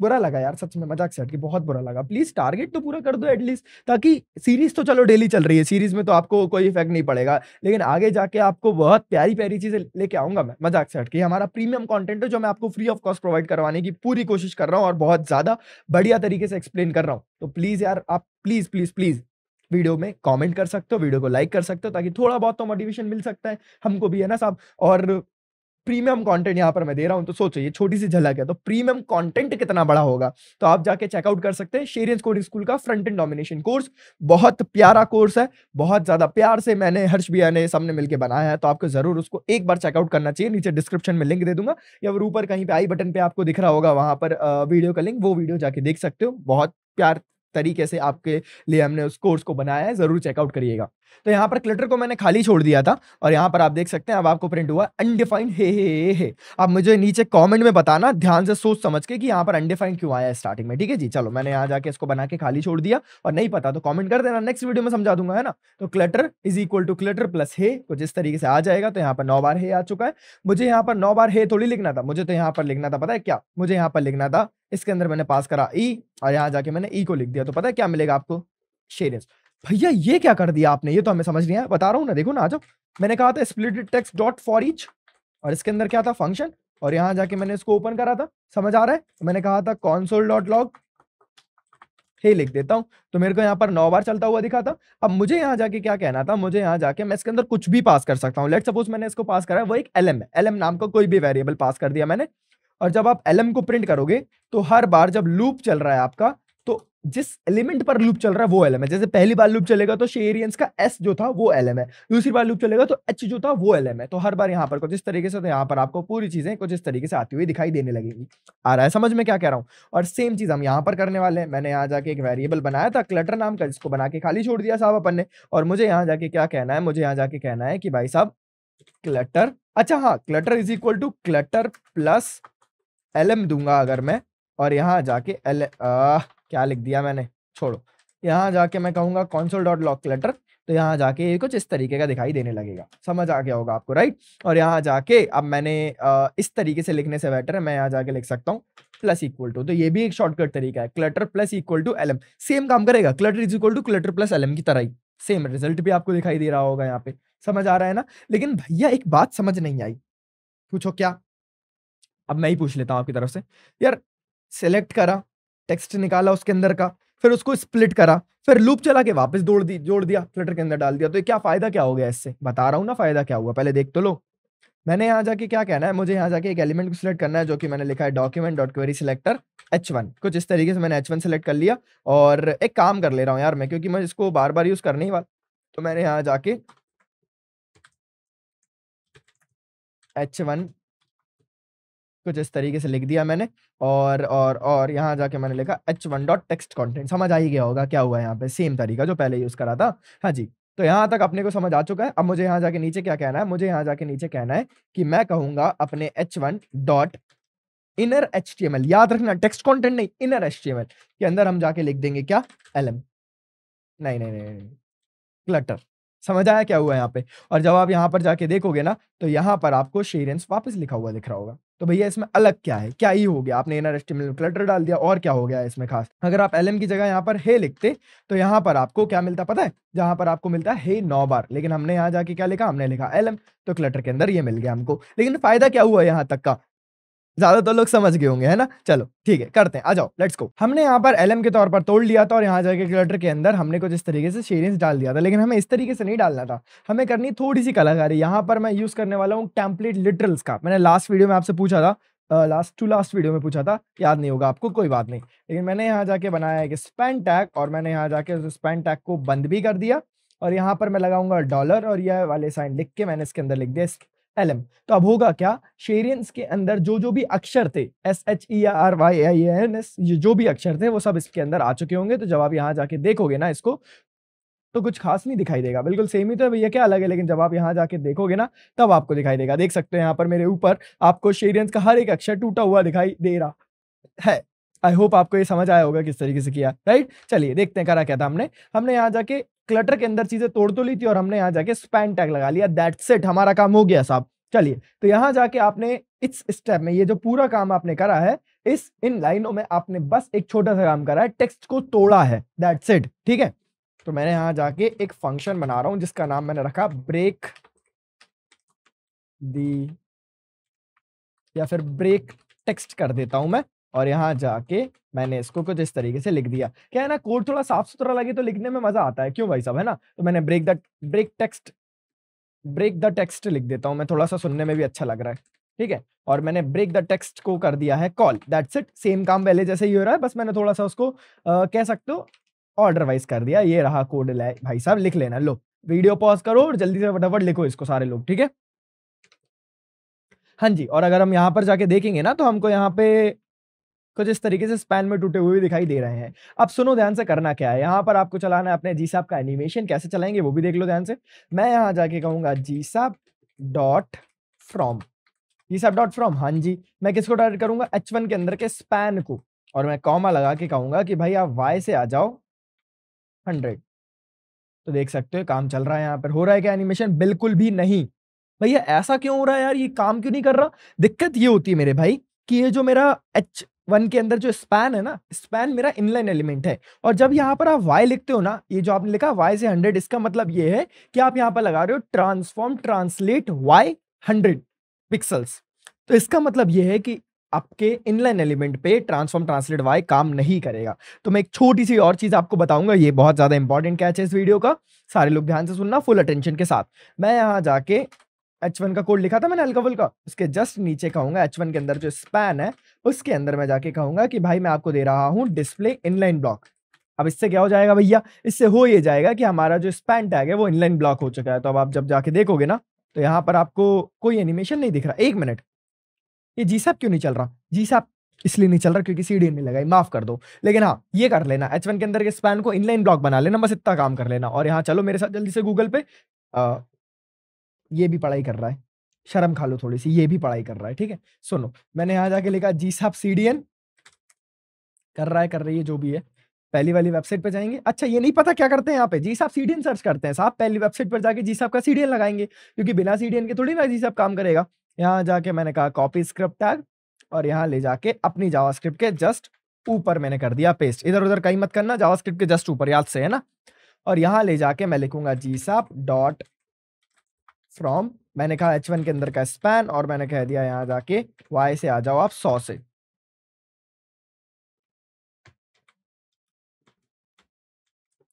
बुरा लगा यार सच में मजाक से हट के बहुत बुरा लगा प्लीज टारगेट तो पूरा कर दो एटलीस्ट ताकि सीरीज तो चलो डेली चल रही है सीरीज में तो आपको कोई इफेक्ट नहीं पड़ेगा लेकिन आगे जाके आपको बहुत प्यारी प्यारी चीजें लेके आऊंगा मैं मजाक से हट के हमारा प्रीमियम कॉन्टेंट है जो मैं आपको फ्री ऑफ कॉस्ट प्रोवाइड करवाने की पूरी कोशिश कर रहा हूँ और बहुत ज्यादा बढ़िया तरीके से एक्सप्लेन कर रहा हूँ तो प्लीज यार आप प्लीज प्लीज प्लीज वीडियो में कमेंट कर सकते हो वीडियो को लाइक कर सकते हो ताकि थोड़ा बहुत तो मोटिवेशन मिल सकता है हमको भी है ना साहब और प्रीमियम कंटेंट यहाँ पर मैं दे रहा हूँ तो सोचो ये छोटी सी झलक है तो प्रीमियम कंटेंट कितना बड़ा होगा तो आप जाके चेकआउट कर सकते हैं शेरियंस कोडिंग स्कूल का फ्रंट एंड डोमिनेशन कोर्स बहुत प्यारा कोर्स है बहुत ज़्यादा प्यार से मैंने हर्ष भैया ने सबने मिलकर बनाया है तो आपको ज़रूर उसको एक बार चेकआउट करना चाहिए नीचे डिस्क्रिप्शन में लिंक दे दूंगा या ऊपर कहीं पर आई बटन पर आपको दिख रहा होगा वहाँ पर वीडियो का लिंक वो वीडियो जाके देख सकते हो बहुत प्यार तरीके से आपके लिए हमने उस कोर्स को बनाया है ज़रूर चेकआउट करिएगा तो यहाँ पर क्लटर को मैंने खाली छोड़ दिया था और यहाँ पर आप देख सकते हैं अब आपको प्रिंट हुआ अनडिफाइंड हे हे हे हे आप मुझे नीचे कमेंट में बताना ध्यान से सोच समझ के कि यहाँ पर अनडिफाइंड क्यों आया स्टार्टिंग में ठीक है जी चलो मैंने यहाँ जाके इसको बना के खाली छोड़ दिया और नहीं पता तो कॉमेंट कर देना नेक्स्ट वीडियो में समझा दूंगा है ना तो clutter is equal to clutter plus हे कुछ इस तरीके से आ जाएगा तो यहाँ पर नौ बार हे आ चुका है मुझे यहाँ पर नौ बार हे थोड़ी लिखना था मुझे तो यहाँ पर लिखना था पता है क्या मुझे यहाँ पर लिखना था इसके अंदर मैंने पास करा ई e और यहाँ जाके मैंने ई e को लिख दिया तो पता है क्या मिलेगा आपको शेरियस भैया ये क्या कर दिया आपने ये तो हमें समझ नहीं आया बता रहा हूँ ना देखो ना आ जाओ मैंने कहा था split text dot for each और इसके अंदर क्या था फंक्शन और यहाँ जाके मैंने इसको ओपन करा था समझ आ रहा है तो मैंने कहा था कॉन्सोल डॉट लॉग हे लिख देता हूँ तो मेरे को यहाँ पर नौ बार चलता हुआ दिखा था अब मुझे यहाँ जाके क्या कहना था मुझे यहाँ जाके मैं इसके अंदर कुछ भी पास कर सकता हूँ लेट सपोज मैंने इसको पास करा वो एक एल एम नाम का को कोई भी वेरिएबल पास कर दिया मैंने और जब आप एल को प्रिंट करोगे तो हर बार जब लूप चल रहा है आपका तो जिस एलिमेंट पर लूप चल रहा है वो एलएम है जैसे पहली बार लूप चलेगा तो शेरियंस का एस जो था वो एलएम है दूसरी बार लूप चलेगा तो एच जो था वो एलएम है तो हर बार यहाँ पर कुछ इस तरीके से तो यहाँ पर आपको पूरी चीजें कुछ इस तरीके से आती हुई दिखाई देने लगेगी आ रहा है समझ में क्या कह रहा हूँ और सेम चीज हम यहाँ पर करने वाले हैं मैंने यहाँ जाके एक वेरिएबल बनाया था क्लटर नाम का जिसको बना के खाली छोड़ दिया साहब अपन ने और मुझे यहाँ जाके क्या कहना है मुझे यहाँ जाके कहना है कि भाई साहब क्लटर अच्छा हाँ clutter is equal to clutter plus L M दूंगा अगर मैं और यहाँ जाके एल क्या लिख दिया मैंने छोड़ो यहाँ जाके मैं कहूँगा कौनसोल डॉट लॉक लेटर तो यहाँ जाके ये कुछ इस तरीके का दिखाई देने लगेगा समझ आ गया होगा आपको राइट और यहाँ जाके अब मैंने इस तरीके से लिखने से बेटर है मैं यहाँ जाके लिख सकता हूँ प्लस इक्वल टू तो ये भी एक शॉर्टकट तरीका है clutter plus equal to M same काम करेगा clutter is equal to clutter plus M की तरह ही सेम रिजल्ट भी आपको दिखाई दे रहा होगा यहाँ पे समझ आ रहा है ना लेकिन भैया एक बात समझ नहीं आई पूछो क्या अब मैं ही पूछ लेता हूँ आपकी तरफ से यार सेलेक्ट करा टेक्स्ट निकाला उसके अंदर का फिर उसको स्प्लिट करा फिर लूप चला के वापस जोड़ दी जोड़ दिया फ्लटर के अंदर डाल दिया तो ये क्या फ़ायदा क्या हो गया इससे बता रहा हूँ ना फ़ायदा क्या हुआ पहले देख तो लो मैंने यहाँ जाके क्या कहना है मुझे यहाँ जाके एक एलिमेंट को सिलेक्ट करना है जो कि मैंने लिखा है document dot query selector H one कुछ इस तरीके से मैंने एच वन सेलेक्ट कर लिया और एक काम कर ले रहा हूँ यार मैं क्योंकि मैं इसको बार बार यूज़ करने ही वाला तो मैंने यहाँ जाके एच वन कुछ इस तरीके से लिख दिया मैंने और और और यहाँ जाके मैंने लिखा H one dot text content समझ आ ही गया होगा क्या हुआ यहाँ पे सेम तरीका जो पहले यूज़ करा था हाँ जी तो यहाँ तक अपने को समझ आ चुका है अब मुझे यहाँ जाके नीचे क्या कहना है मुझे यहाँ जाके नीचे कहना है कि मैं कहूंगा अपने H one dot inner H T M L याद रखना टेक्स्ट कॉन्टेंट नहीं inner H T M L के अंदर हम जाके लिख देंगे क्या एल एम नहीं, नहीं, नहीं, नहीं क्लटर समझ आया क्या हुआ यहाँ पे और जब आप यहाँ पर जाके देखोगे ना तो यहाँ पर आपको शेरेंस वापस लिखा हुआ दिख रहा होगा तो भैया इसमें अलग क्या है क्या ही हो गया आपने इनर एस्टिमेट क्लटर डाल दिया और क्या हो गया इसमें खास अगर आप एल की जगह यहाँ पर हे लिखते तो यहाँ पर आपको क्या मिलता पता है जहाँ पर आपको मिलता है हे नौ बार लेकिन हमने यहाँ जाके क्या लिखा हमने लिखा एल तो क्लटर के अंदर ये मिल गया हमको लेकिन फायदा क्या हुआ यहाँ तक का ज्यादा तो लोग समझ गए होंगे है ना चलो ठीक है करते हैं आ जाओ लेट्स गो हमने यहाँ पर एलएम के तौर पर तोड़ लिया था और यहाँ जाके क्लटर के अंदर हमने कुछ इस तरीके से शेरिंग डाल दिया था लेकिन हमें इस तरीके से नहीं डालना था हमें करनी थोड़ी सी कलाकारी यहाँ पर मैं यूज करने वाला हूँ टेम्पलेट लिटरल्स का मैंने लास्ट वीडियो में आपसे पूछा था लास्ट टू लास्ट वीडियो में पूछा था याद नहीं होगा आपको कोई बात नहीं लेकिन मैंने यहाँ जाके बनाया एक स्पैन टैग और मैंने यहाँ जाके उस स्पैन टैग को बंद भी कर दिया और यहाँ पर मैं लगाऊंगा डॉलर और यह वाले साइन लिख के मैंने इसके अंदर लिख दिया एल एम तो अब होगा क्या शेरियंस के अंदर जो जो भी अक्षर थे S H E R Y I N S जो भी अक्षर थे वो सब इसके अंदर आ चुके होंगे तो जब आप यहाँ जाके देखोगे ना इसको तो कुछ खास नहीं दिखाई देगा बिल्कुल सेम ही तो है भैया क्या अलग है लेकिन जब आप यहाँ जाके देखोगे ना तब आपको दिखाई देगा देख सकते हो यहाँ पर मेरे ऊपर आपको शेरियंस का हर एक अक्षर टूटा हुआ दिखाई दे रहा है आई होप आपको ये समझ आया होगा किस तरीके से किया राइट चलिए देखते हैं करा क्या था हमने हमने यहाँ जाके क्लटर के अंदर चीजें तोड़ तो ली थी और हमने यहाँ जाके स्पैन टैग लगा लिया दैट सेट हमारा काम हो गया साहब चलिए तो यहाँ जाके आपने इस स्टेप में ये जो पूरा काम आपने करा है इस इन लाइनों में आपने बस एक छोटा सा काम करा है टेक्स्ट को तोड़ा है दैट सेट ठीक है तो मैंने यहाँ जाके एक फंक्शन बना रहा हूं जिसका नाम मैंने रखा ब्रेक दी या फिर ब्रेक टेक्स्ट कर देता हूं मैं और यहाँ जाके मैंने इसको कुछ इस तरीके से लिख दिया क्या है ना कोड थोड़ा साफ सुथरा लगे तो लिखने में मजा आता है क्यों भाई साहब है ना तो मैंने break the break text break the text लिख देता हूँ मैं थोड़ा सा सुनने में भी अच्छा लग रहा है ठीक है और मैंने ब्रेक द टेक्स्ट को कर दिया है कॉल दैट्स इट सेम काम पहले जैसे ही हो रहा है बस मैंने थोड़ा सा उसको आ, कह सकते हो ऑर्डर वाइज कर दिया ये रहा कोड भाई साहब लिख लेना लो वीडियो पॉज करो और जल्दी से फटाफट लिखो इसको सारे लोग ठीक है हाँ जी और अगर हम यहाँ पर जाके देखेंगे ना तो हमको यहाँ पे कुछ इस तरीके से स्पैन में टूटे हुए दिखाई दे रहे हैं अब सुनो ध्यान से करना क्या है यहाँ पर आपको चलाना है अपने जी साहब का एनिमेशन कैसे चलाएंगे वो भी देख लो ध्यान से मैं यहाँ जाके कहूंगा जी साहब डॉट फ्रॉम जी साहब डॉट फ्रॉम हाँ जी मैं किसको डायरेक्ट करूंगा एच वन के अंदर के स्पैन को और मैं कॉमा लगा के कहूंगा कि भाई आप वाई से आ जाओ हंड्रेड तो देख सकते हो काम चल रहा है यहाँ पर हो रहा है क्या एनिमेशन बिल्कुल भी नहीं भैया ऐसा क्यों हो रहा है यार ये काम क्यों नहीं कर रहा दिक्कत ये होती है मेरे भाई कि ये जो मेरा एच वन के अंदर जो स्पैन है ना स्पैन मेरा इनलाइन एलिमेंट है और जब यहाँ पर आप वाई लिखते हो ना ये जो आपने लिखा वाई से हंड्रेड इसका मतलब ये है कि आप यहाँ पर लगा रहे हो transform translate Y hundred pixels तो इसका मतलब ये है कि आपके इनलाइन एलिमेंट पे ट्रांसफॉर्म ट्रांसलेट वाई काम नहीं करेगा तो मैं एक छोटी सी और चीज़ आपको बताऊंगा ये बहुत ज़्यादा इंपॉर्टेंट कैच है इस वीडियो का सारे लोग ध्यान से सुनना फुल अटेंशन के साथ मैं यहाँ जाके एच वन का कोड लिखा था मैंने अल्कोहल का उसके जस्ट नीचे कहूंगा एच वन के अंदर जो स्पैन है उसके अंदर मैं जाके कहूंगा कि भाई मैं आपको दे रहा हूँ डिस्प्ले इनलाइन ब्लॉक अब इससे क्या हो जाएगा भैया इससे हो ये जाएगा कि हमारा जो स्पैन टैग है वो इनलाइन ब्लॉक हो चुका है तो अब आप जब जाके देखोगे ना तो यहाँ पर आपको कोई एनिमेशन नहीं दिख रहा एक मिनट ये जी साहब क्यों नहीं चल रहा जी साहब इसलिए नहीं चल रहा क्योंकि सी नहीं लगाई माफ कर दो लेकिन हाँ ये कर लेना एच वन के अंदर के स्पैन को इनलाइन ब्लॉक बना लेना बस इतना काम कर लेना और यहाँ चलो मेरे साथ जल्दी से गूगल पे ये भी पढ़ाई कर रहा है शर्म खा लो थोड़ी सी ये भी पढ़ाई कर रहा है ठीक है सुनो मैंने यहाँ जाके लिखा जी साहब सीडीएन कर रहा है कर रही है जो भी है पहली वाली वेबसाइट पर जाएंगे अच्छा ये नहीं पता क्या करते हैं यहाँ पे जी साहब सीडीएन सर्च करते हैं साहब पहली वेबसाइट पर जाके जी साहब का सीडीएन लगाएंगे क्योंकि बिना सीडीएन के थोड़ी ना जी साहब काम करेगा यहाँ जाके मैंने कहा कॉपी स्क्रिप्ट टैग और यहाँ ले जाके अपनी जावास्क्रिप्ट के जस्ट ऊपर मैंने कर दिया पेस्ट इधर उधर कहीं मत करना जावास्क्रिप्ट के जस्ट ऊपर याद से है ना और यहाँ ले जाके मैं लिखूंगा जी साहब डॉट फ्रॉम मैंने कहा एच वन के अंदर का स्पैन और मैंने कह दिया यहाँ जाके वाई से आ जाओ आप सौ से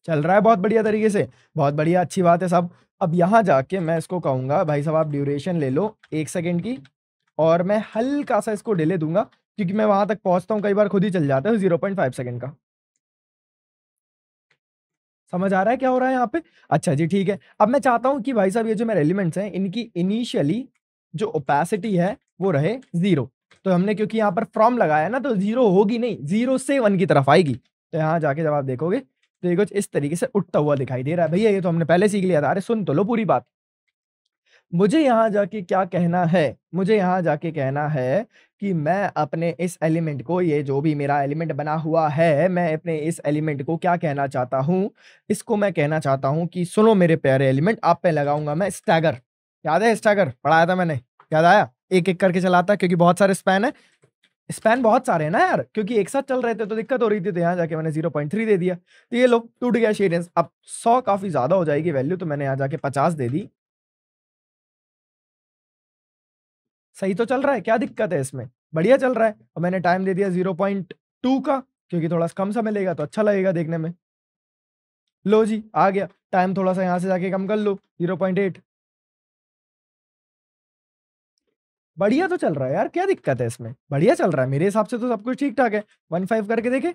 चल रहा है बहुत बढ़िया तरीके से बहुत बढ़िया अच्छी बात है सब अब यहां जाके मैं इसको कहूंगा भाई साहब आप ड्यूरेशन ले लो एक सेकेंड की और मैं हल्का सा इसको डिले दूंगा क्योंकि मैं वहां तक पहुंचता हूं कई बार खुद ही चल जाता है जीरो पॉइंट फाइव सेकेंड का समझ आ रहा है क्या हो रहा है यहाँ पे अच्छा जी ठीक है अब मैं चाहता हूँ कि भाई साहब ये जो मेरे एलिमेंट्स हैं इनकी इनिशियली जो ओपेसिटी है वो रहे जीरो तो हमने क्योंकि यहाँ पर फ्रॉम लगाया ना तो जीरो होगी नहीं जीरो से वन की तरफ आएगी तो यहाँ जाके जब आप देखोगे तो ये कुछ इस तरीके से उठता हुआ दिखाई दे रहा है भैया ये तो हमने पहले सीख लिया था अरे सुन तो लो पूरी बात मुझे यहाँ जाके क्या कहना है मुझे यहाँ जाके कहना है कि मैं अपने इस एलिमेंट को ये जो भी मेरा एलिमेंट बना हुआ है मैं अपने इस एलिमेंट को क्या कहना चाहता हूँ इसको मैं कहना चाहता हूँ कि सुनो मेरे प्यारे एलिमेंट आप पे लगाऊंगा मैं स्टैगर याद है स्टैगर पढ़ाया था मैंने याद आया एक एक करके चलाता क्योंकि बहुत सारे स्पैन है स्पैन बहुत सारे हैं ना यार क्योंकि एक साथ चल रहे थे तो दिक्कत हो रही थी तो यहाँ जाके मैंने जीरो पॉइंट थ्री दे दिया तो ये लोग टूट गया शेरियंस अब सौ काफ़ी ज़्यादा हो जाएगी वैल्यू तो मैंने यहाँ जाके पचास दे दी सही तो चल रहा है क्या दिक्कत है इसमें बढ़िया चल रहा है और मैंने टाइम दे दिया जीरो पॉइंट टू का क्योंकि थोड़ा सा कम समय लेगा तो अच्छा लगेगा देखने में लो जी आ गया टाइम थोड़ा सा यहां से जाके कम कर लो जीरो पॉइंट एट बढ़िया तो चल रहा है यार क्या दिक्कत है इसमें बढ़िया चल रहा है मेरे हिसाब से तो सब कुछ ठीक ठाक है वन फाइव करके देखे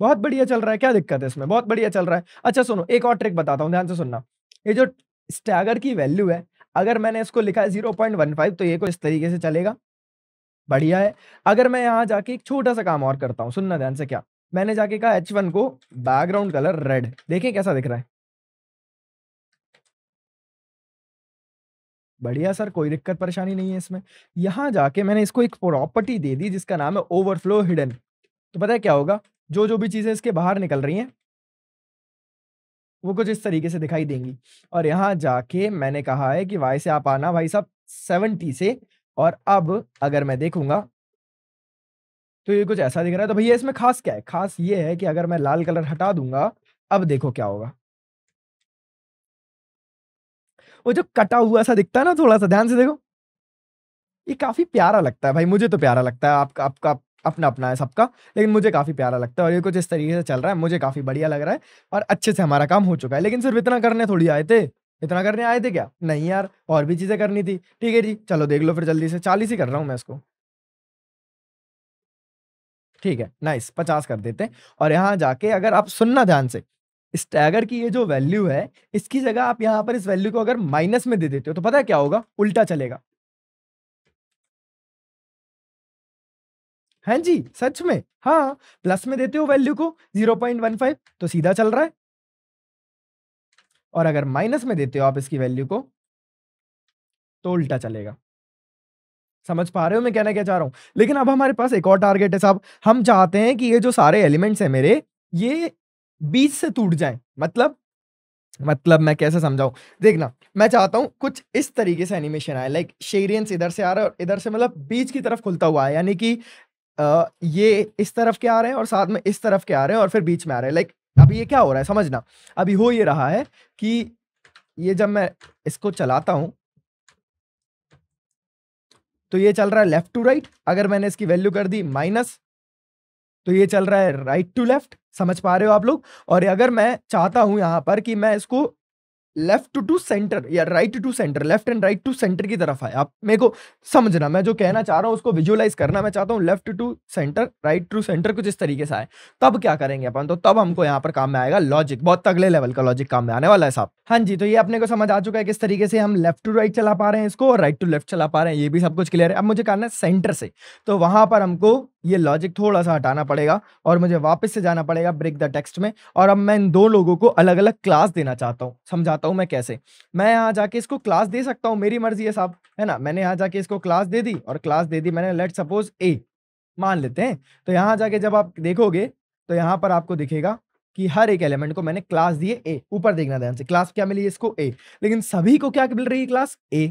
बहुत बढ़िया चल रहा है क्या दिक्कत है इसमें बहुत बढ़िया चल रहा है अच्छा सुनो एक और ट्रिक बताता हूँ ध्यान से सुनना ये जो स्टैगर की वैल्यू है अगर मैंने इसको लिखा है जीरो पॉइंट वन फाइव तो ये को इस तरीके से चलेगा बढ़िया है अगर मैं यहाँ जाके एक छोटा सा काम और करता हूँ सुनना ध्यान से क्या मैंने जाके कहा एच वन को बैकग्राउंड कलर रेड देखें कैसा दिख रहा है बढ़िया सर कोई दिक्कत परेशानी नहीं है इसमें यहाँ जाके मैंने इसको एक प्रॉपर्टी दे दी जिसका नाम है ओवरफ्लो हिडन तो पता है क्या होगा जो जो भी चीज़ें इसके बाहर निकल रही हैं वो कुछ इस तरीके से दिखाई देंगी और यहाँ जाके मैंने कहा है कि वाई से आप आना भाई साहब सेवेंटी से और अब अगर मैं देखूंगा तो ये कुछ ऐसा दिख रहा है तो भैया इसमें खास क्या है खास ये है कि अगर मैं लाल कलर हटा दूंगा अब देखो क्या होगा वो जो कटा हुआ सा दिखता है ना थोड़ा सा ध्यान से देखो ये काफी प्यारा लगता है भाई मुझे तो प्यारा लगता है आपका आपका आप, अपना अपना है सबका लेकिन मुझे काफ़ी प्यारा लगता है और ये कुछ इस तरीके से चल रहा है मुझे काफ़ी बढ़िया लग रहा है और अच्छे से हमारा काम हो चुका है लेकिन सिर्फ इतना करने थोड़ी आए थे इतना करने आए थे क्या नहीं यार और भी चीज़ें करनी थी ठीक है जी चलो देख लो फिर जल्दी से चालीस ही कर रहा हूँ मैं इसको ठीक है नाइस पचास कर देते हैं और यहाँ जाके अगर आप सुनना ध्यान से स्टैगर की ये जो वैल्यू है इसकी जगह आप यहाँ पर इस वैल्यू को अगर माइनस में दे देते हो तो पता है क्या होगा उल्टा चलेगा हाँ जी सच में हाँ प्लस में देते हो वैल्यू को 0.15 तो सीधा चल रहा है और अगर माइनस में देते हो आप इसकी वैल्यू को तो उल्टा चलेगा समझ पा रहे हो मैं कहना क्या चाह रहा हूं लेकिन अब हमारे पास एक और टारगेट है साहब हम चाहते हैं कि ये जो सारे एलिमेंट्स हैं मेरे ये बीच से टूट जाए मतलब मतलब मैं कैसे समझाऊं देखना मैं चाहता हूं कुछ इस तरीके से एनिमेशन आए लाइक शेरियंस इधर से आ रहा है और इधर से मतलब बीच की तरफ खुलता हुआ है यानी कि ये इस तरफ के आ रहे हैं और साथ में इस तरफ के आ रहे हैं और फिर बीच में आ रहे हैं लाइक अभी ये क्या हो रहा है समझना अभी हो ये रहा है कि ये जब मैं इसको चलाता हूं तो ये चल रहा है लेफ्ट टू राइट अगर मैंने इसकी वैल्यू कर दी माइनस तो ये चल रहा है राइट टू लेफ्ट समझ पा रहे हो आप लोग और अगर मैं चाहता हूं यहां पर कि मैं इसको लेफ्ट टू सेंटर या right to centre left and right to centre की तरफ आए आप मेरे को समझना मैं जो कहना चाह रहा हूँ उसको विजुअलाइज करना मैं चाहता हूँ left to centre right to centre कुछ इस तरीके से आए तब क्या करेंगे अपन तो तब हमको यहाँ पर काम में आएगा लॉजिक बहुत अगले लेवल का लॉजिक काम में आने वाला है साहब हाँ जी तो ये अपने को समझ आ चुका है किस तरीके से हम लेफ्ट टू राइट चला पा रहे हैं इसको और राइट टू लेफ्ट चला पा रहे हैं ये भी सब कुछ क्लियर है अब मुझे कहना है सेंटर से तो वहां पर हमको ये लॉजिक थोड़ा सा हटाना पड़ेगा और मुझे वापस से जाना पड़ेगा ब्रेक द टेक्स्ट में और अब मैं इन दो लोगों को अलग अलग क्लास देना चाहता हूँ समझाता हूँ मैं कैसे मैं यहाँ जाके इसको क्लास दे सकता हूँ मेरी मर्जी है साहब है ना मैंने यहाँ जाके इसको क्लास दे दी और क्लास दे दी मैंने लेट सपोज ए मान लेते हैं तो यहाँ जाके जब आप देखोगे तो यहाँ पर आपको दिखेगा कि हर एक एलिमेंट को मैंने क्लास दिए ए ऊपर देखना ध्यान से क्लास क्या मिली इसको ए लेकिन सभी को क्या मिल रही है क्लास ए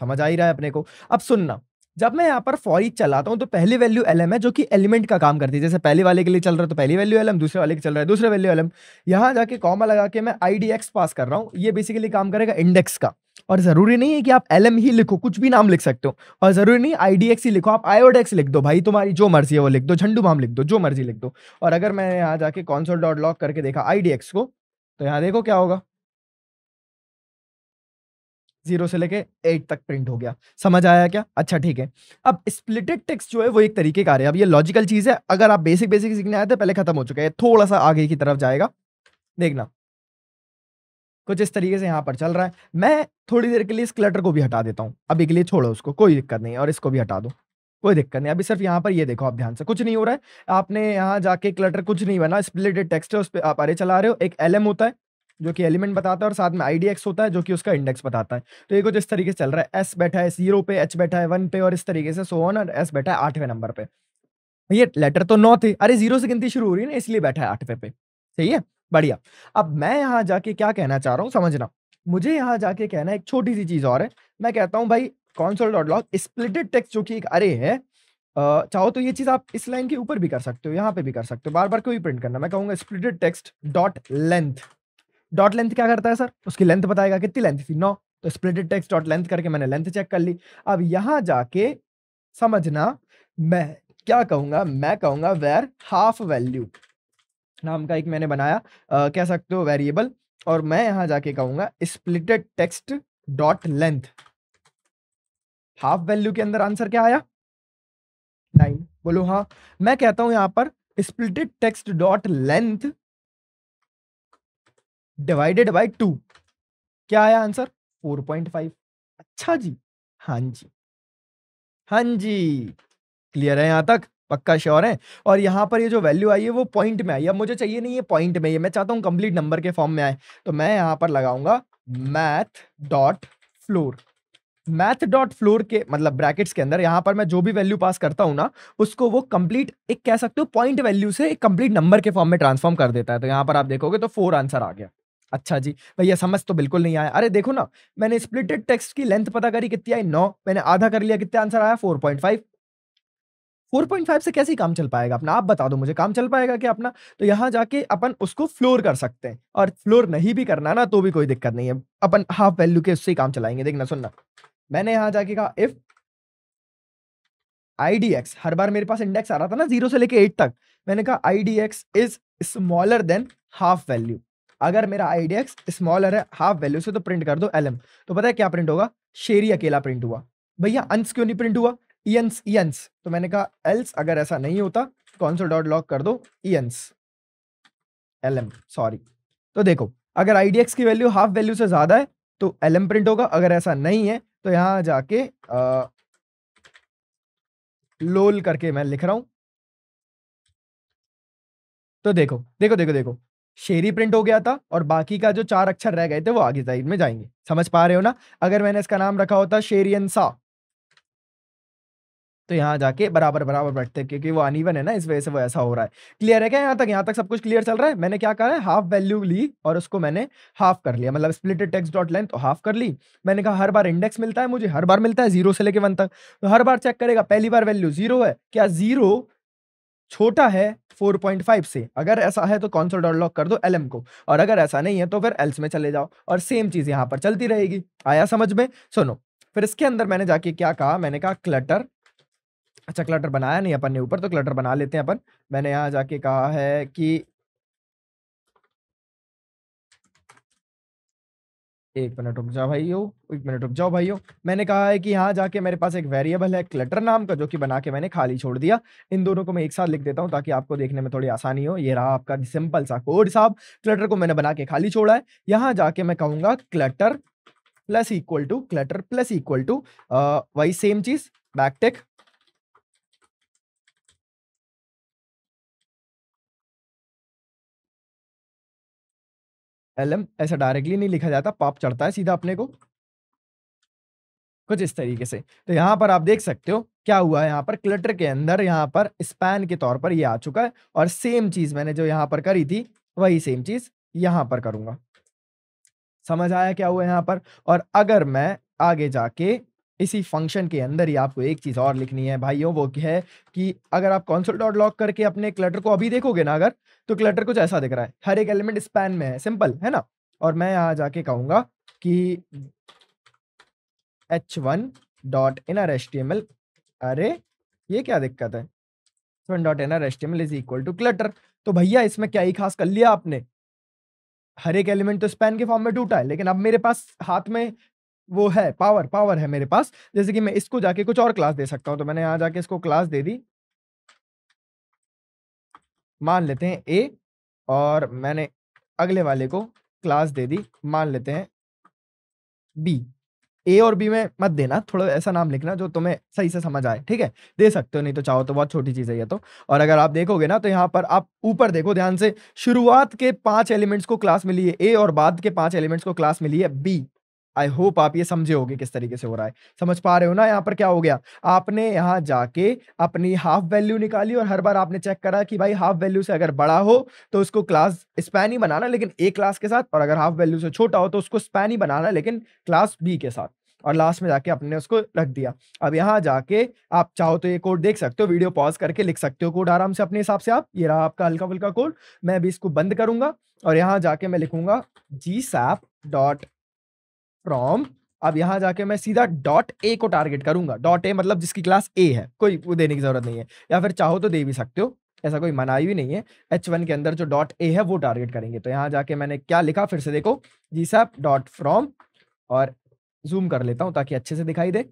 समझ आ ही रहा है अपने को अब सुनना जब मैं यहाँ पर फॉर ईच चलाता हूँ तो पहली वैल्यू एल है जो कि एलिमेंट का काम करती है जैसे पहले वाले के लिए चल रहा है तो पहली वैल्यू एल दूसरे वाले के चल रहा है दूसरे वैल्यू एम यहाँ जाके कॉमा लगा के मैं आई डी एक्स पास कर रहा हूँ ये बेसिकली काम करेगा इंडेक्स का और ज़रूरी नहीं है कि आप एल ही लिखो कुछ भी नाम लिख सकते हो और ज़रूरी नहीं आई ही लिखो आप आयोडेक्स लिख दो भाई तुम्हारी जो मर्जी है वो लिख दो झंडू भाम लिख दो जो मर्जी लिख दो और अगर मैं यहाँ जाके कॉन्सोल डॉट लॉक करके देखा आई को तो यहाँ देखो क्या होगा जीरो से लेके एट तक प्रिंट हो गया समझ आया क्या अच्छा ठीक है अब स्प्लिटेड टेक्स्ट जो है वो एक तरीके का आ अब ये लॉजिकल चीज है अगर आप बेसिक बेसिक सीखने आए थे पहले खत्म हो चुका है थोड़ा सा आगे की तरफ जाएगा देखना कुछ इस तरीके से यहाँ पर चल रहा है मैं थोड़ी देर के लिए इस क्लटर को भी हटा देता हूँ अभी के लिए छोड़ो उसको कोई दिक्कत नहीं और इसको भी हटा दो कोई दिक्कत नहीं अभी सिर्फ यहाँ पर ये देखो आप ध्यान से कुछ नहीं हो रहा है आपने यहाँ जाके क्लटर कुछ नहीं बना स्प्लिटेड टेक्स्ट है उस पर आप अरे चला रहे हो एक एलएम होता है जो कि एलिमेंट बताता है और साथ में आई होता है जो कि उसका इंडेक्स बताता है तो ये कुछ इस तरीके से चल रहा है एस बैठा है जीरो पे एच बैठा है वन पे और इस तरीके से सो ऑन और एस बैठा है आठवें नंबर पे ये लेटर तो नौ थे अरे जीरो से गिनती शुरू हो रही है ना इसलिए बैठा है आठवें पे सही है बढ़िया अब मैं यहाँ जाके क्या कहना चाह रहा हूँ समझना मुझे यहाँ जाके कहना एक छोटी सी चीज और है मैं कहता हूँ भाई console dot log splitted text जो कि एक अरे है चाहो तो ये चीज आप इस लाइन के ऊपर भी कर सकते हो यहाँ पे भी कर सकते हो बार बार कोई प्रिंट करना मैं कहूंगा splitted text dot length dot length क्या करता है सर उसकी लेंथ बताएगा कितनी लेंथ थी नौ तो स्प्लिटेड टेक्स डॉट लेंथ करके मैंने लेंथ चेक कर ली अब यहां जाके समझना मैं क्या कहूंगा मैं कहूंगा वेर हाफ वैल्यू नाम का एक मैंने बनाया आ, कह सकते हो वेरिएबल और मैं यहां जाके कहूंगा splitted text dot length half value के अंदर आंसर क्या आया नाइन बोलो हाँ मैं कहता हूं यहां पर splitted text dot length divided by two क्या आया आंसर फोर पॉइंट फाइव अच्छा जी हाँ जी हाँ जी क्लियर है यहां तक पक्का श्योर है और यहां पर ये जो वैल्यू आई है वो पॉइंट में आई अब मुझे चाहिए नहीं ये पॉइंट में ये मैं चाहता हूँ कंप्लीट नंबर के फॉर्म में आए तो मैं यहां पर लगाऊंगा math dot floor math dot floor के मतलब ब्रैकेट्स के अंदर यहां पर मैं जो भी वैल्यू पास करता हूं ना उसको वो कंप्लीट एक कह सकते हो पॉइंट वैल्यू से एक कंप्लीट नंबर के फॉर्म में ट्रांसफॉर्म कर देता है तो यहां पर आप देखोगे तो फोर आंसर आ गया अच्छा जी भैया समझ तो बिल्कुल नहीं आया अरे देखो ना मैंने स्प्लिटेड टेक्स्ट की लेंथ पता करी कितनी आई नौ मैंने आधा कर लिया कितना आंसर आया four point five four point five से कैसे काम चल पाएगा अपना आप बता दो मुझे काम चल पाएगा क्या अपना तो यहाँ जाके अपन उसको फ्लोर कर सकते हैं और फ्लोर नहीं भी करना ना तो भी कोई दिक्कत नहीं है अपन हाफ वैल्यू के उससे ही काम चलाएंगे देखना सुनना मैंने यहाँ जाके कहा इफ आई हर बार मेरे पास इंडेक्स आ रहा था ना जीरो से लेके एट तक मैंने कहा I is smaller than half value अगर मेरा आई एक्स स्मॉलर है हाफ वैल्यू से तो प्रिंट कर दो एल एम तो पता है क्या प्रिंट होगा शेरी अकेला प्रिंट हुआ भैया अंस क्यों नहीं प्रिंट हुआ इंस इंस तो मैंने कहा एल्स अगर ऐसा नहीं होता कौन सा डॉट लॉक कर दो इंस एल एम सॉरी तो देखो अगर आई एक्स की वैल्यू हाफ वैल्यू से ज्यादा है तो एल एम प्रिंट होगा अगर ऐसा नहीं है तो यहां जाके आ, लोल करके मैं लिख रहा हूं तो देखो देखो देखो देखो शेरी प्रिंट हो गया था और बाकी का जो चार अक्षर रह गए थे वो आगे साइड में जाएंगे समझ पा रहे हो ना अगर मैंने इसका नाम रखा होता शेरियन सा तो यहाँ जाके बराबर बराबर बैठते क्योंकि वो अनइवन है ना इस वजह से वो ऐसा हो रहा है क्लियर है क्या यहाँ तक यहाँ तक सब कुछ क्लियर चल रहा है मैंने क्या करा है हाफ वैल्यू ली और उसको मैंने हाफ कर लिया मतलब स्प्लिटेड टेक्स्ट डॉट लेंथ तो हाफ कर ली मैंने कहा हर बार इंडेक्स मिलता है मुझे हर बार मिलता है जीरो से लेके वन तक तो हर बार चेक करेगा पहली बार वैल्यू जीरो है क्या जीरो छोटा है 4.5 से अगर ऐसा है तो कौन डॉट लॉक कर दो एल को और अगर ऐसा नहीं है तो फिर एल्स में चले जाओ और सेम चीज़ यहां पर चलती रहेगी आया समझ में सुनो फिर इसके अंदर मैंने जाके क्या कहा मैंने कहा क्लटर अच्छा क्लटर बनाया नहीं अपन ने ऊपर तो क्लटर बना लेते हैं अपन मैंने यहाँ जाके कहा है कि एक मिनट रुक जाओ भाइयों एक मिनट रुक जाओ भाइयों मैंने कहा है कि यहाँ जाके मेरे पास एक वेरिएबल है क्लटर नाम का जो कि बना के मैंने खाली छोड़ दिया इन दोनों को मैं एक साथ लिख देता हूँ ताकि आपको देखने में थोड़ी आसानी हो ये रहा आपका सिंपल सा कोड साहब क्लटर को मैंने बना के खाली छोड़ा है यहाँ जाके मैं कहूंगा clutter plus equal to clutter plus equal to वही सेम चीज बैकटेक एम ऐसा डायरेक्टली नहीं लिखा जाता पाप चढ़ता है सीधा अपने को कुछ इस तरीके से तो यहाँ पर आप देख सकते हो क्या हुआ है यहाँ पर क्लटर के अंदर यहाँ पर स्पैन के तौर पर ये आ चुका है और सेम चीज मैंने जो यहाँ पर करी थी वही सेम चीज यहाँ पर करूंगा समझ आया क्या हुआ यहाँ पर और अगर मैं आगे जाके इसी फंक्शन के अंदर ही आपको एक चीज़ और लिखनी है भाइयों वो है कि अगर आप कॉन्सोल डॉट लॉक करके अपने क्लटर को अभी देखोगे ना अगर तो क्लटर कुछ ऐसा दिख रहा है हर एक एलिमेंट स्पैन में है सिंपल है ना और मैं यहां जाके कहूंगा कि H one dot in R S T M L अरे ये क्या दिक्कत है one dot inner S T M L is equal to clutter तो भैया इसमें क्या ही खास कर लिया आपने हर एक एलिमेंट तो स्पैन के फॉर्म में टूटा है लेकिन अब मेरे पास हाथ में वो है पावर पावर है मेरे पास जैसे कि मैं इसको जाके कुछ और क्लास दे सकता हूं तो मैंने यहां जाके इसको क्लास दे दी मान लेते हैं ए और मैंने अगले वाले को क्लास दे दी मान लेते हैं बी ए और बी में मत देना थोड़ा ऐसा नाम लिखना जो तुम्हें सही से समझ आए ठीक है दे सकते हो नहीं तो चाहो तो बहुत छोटी चीज़ है ये तो और अगर आप देखोगे ना तो यहाँ पर आप ऊपर देखो ध्यान से शुरुआत के पांच एलिमेंट्स को क्लास मिली है ए और बाद के पांच एलिमेंट्स को क्लास मिली है बी आई होप आप ये समझे होगे किस तरीके से हो रहा है समझ पा रहे हो ना यहाँ पर क्या हो गया आपने यहाँ जाके अपनी हाफ वैल्यू निकाली और हर बार आपने चेक करा कि भाई हाफ वैल्यू से अगर बड़ा हो तो उसको क्लास स्पैन ही बनाना लेकिन ए क्लास के साथ और अगर हाफ वैल्यू से छोटा हो तो उसको स्पैन ही बनाना लेकिन क्लास बी के साथ और लास्ट में जाके आपने उसको रख दिया अब यहाँ जाके आप चाहो तो ये कोड देख सकते हो वीडियो पॉज करके लिख सकते हो कोड आराम से अपने हिसाब से आप ये रहा आपका हल्का फुल्का कोड मैं अभी इसको बंद करूंगा और यहाँ जाके मैं लिखूंगा जी सैप डॉट फ्रॉम अब यहां जाके मैं सीधा डॉट ए को टारगेट करूंगा डॉट ए मतलब जिसकी क्लास ए है कोई वो देने की जरूरत नहीं है या फिर चाहो तो दे भी सकते हो ऐसा कोई मनाई भी नहीं है एच वन के अंदर जो डॉट ए है वो टारगेट करेंगे तो यहाँ जाके मैंने क्या लिखा फिर से देखो जी सैप डॉट फ्रॉम और जूम कर लेता हूं ताकि अच्छे से दिखाई दे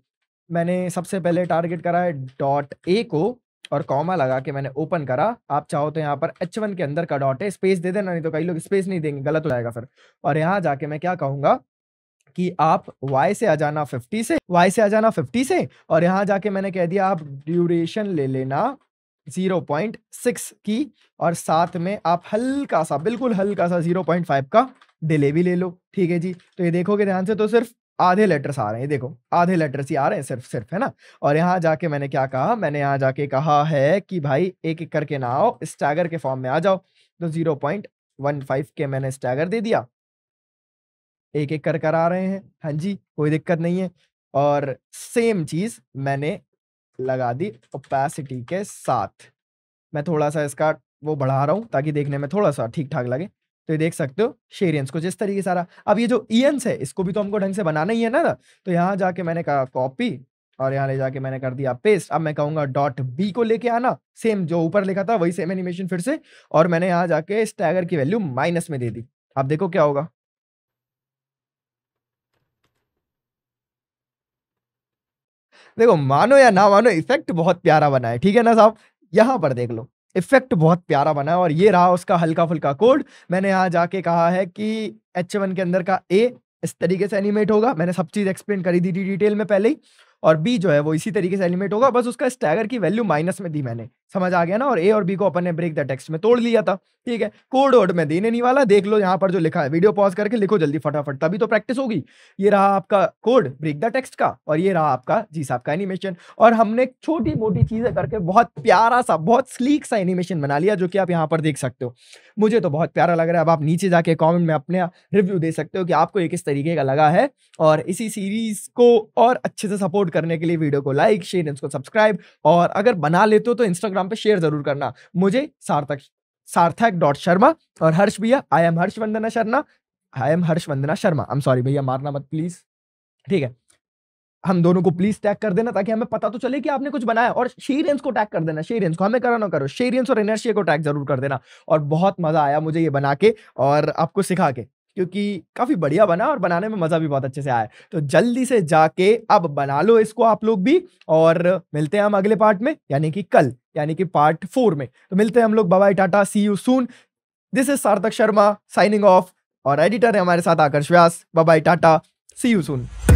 मैंने सबसे पहले टारगेट करा है डॉट ए को और कॉमा लगा के मैंने ओपन करा आप चाहो तो यहाँ पर एच वन के अंदर का डॉट है स्पेस दे देना नहीं तो कई लोग स्पेस नहीं देंगे गलत हो जाएगा फिर और यहाँ जाके मैं क्या कहूँगा कि आप वाई से आ जाना 50 से वाई से आ जाना 50 से और यहाँ जाके मैंने कह दिया आप ड्यूरेशन ले लेना 0.6 की और साथ में आप हल्का सा बिल्कुल हल्का सा 0.5 का डिले भी ले लो ठीक है जी तो ये देखोगे ध्यान से तो सिर्फ आधे लेटर्स आ रहे हैं देखो आधे लेटर्स ही आ रहे हैं सिर्फ सिर्फ है ना और यहाँ जाके मैंने क्या कहा मैंने यहाँ जाके कहा है कि भाई एक एक करके ना आओ स्टैगर के फॉर्म में आ जाओ तो जीरो पॉइंट वन फाइव के मैंने स्टैगर दे दिया एक एक कर कर आ रहे हैं हाँ जी कोई दिक्कत नहीं है और सेम चीज मैंने लगा दी ओपेसिटी के साथ मैं थोड़ा सा इसका वो बढ़ा रहा हूँ ताकि देखने में थोड़ा सा ठीक ठाक लगे तो ये देख सकते हो शेरियंस को जिस तरीके सारा अब ये जो ईएंस है इसको भी तो हमको ढंग से बनाना ही है ना तो यहाँ जाके मैंने कहा कॉपी और यहाँ ले जाके मैंने कर दिया पेस्ट अब मैं कहूंगा डॉट बी को लेके आना सेम जो ऊपर लिखा था वही सेम एनिमेशन फिर से और मैंने यहाँ जाके इस टैगर की वैल्यू माइनस में दे दी अब देखो क्या होगा देखो मानो या ना मानो इफेक्ट बहुत प्यारा बना है ठीक है ना साहब यहाँ पर देख लो इफेक्ट बहुत प्यारा बना है और ये रहा उसका हल्का फुल्का कोड मैंने यहाँ जाके कहा है कि एच के अंदर का ए इस तरीके से एनिमेट होगा मैंने सब चीज़ एक्सप्लेन करी दी थी डिटेल में पहले ही और बी जो है वो इसी तरीके से एलिमेट होगा बस उसका स्टैगर की वैल्यू माइनस में दी मैंने समझ आ गया ना और ए और बी को अपन ने ब्रेक द टेक्स्ट में तोड़ लिया था ठीक है कोड वोड में देने नहीं वाला देख लो यहाँ पर जो लिखा है वीडियो पॉज करके लिखो जल्दी फटाफट तभी तो प्रैक्टिस होगी ये रहा आपका कोड ब्रेक द टेक्स्ट का और ये रहा आपका जी साहब का एनिमेशन और हमने छोटी मोटी चीजें करके बहुत प्यारा सा बहुत स्लीक सा एनिमेशन बना लिया जो कि आप यहाँ पर देख सकते हो मुझे तो बहुत प्यारा लग रहा है अब आप नीचे जाके कॉमेंट में अपने रिव्यू दे सकते हो कि आपको ये किस तरीके का लगा है और इसी सीरीज को और अच्छे से सपोर्ट सपोर्ट करने के लिए वीडियो को लाइक शेयर इसको सब्सक्राइब और अगर बना लेते हो तो इंस्टाग्राम पे शेयर जरूर करना मुझे सार्थक सार्थक डॉट शर्मा और हर्ष भैया I am Harsh Vandana Sharma I am Harsh Vandana Sharma I am sorry भैया मारना मत प्लीज ठीक है हम दोनों को प्लीज टैग कर देना ताकि हमें पता तो चले कि आपने कुछ बनाया और शेरियंस को टैग कर देना शेरियंस को हमें करा ना करो शेरियंस और एनर्शिया को टैग जरूर कर देना और बहुत मजा आया मुझे ये बना के और आपको सिखा के क्योंकि काफ़ी बढ़िया बना और बनाने में मज़ा भी बहुत अच्छे से आया तो जल्दी से जाके अब बना लो इसको आप लोग भी और मिलते हैं हम अगले पार्ट में यानी कि कल यानी कि पार्ट फोर में तो मिलते हैं हम लोग bye bye tata see you soon this is Sarthak Sharma signing off और एडिटर है हमारे साथ Aakarsh Vyas bye bye tata see you soon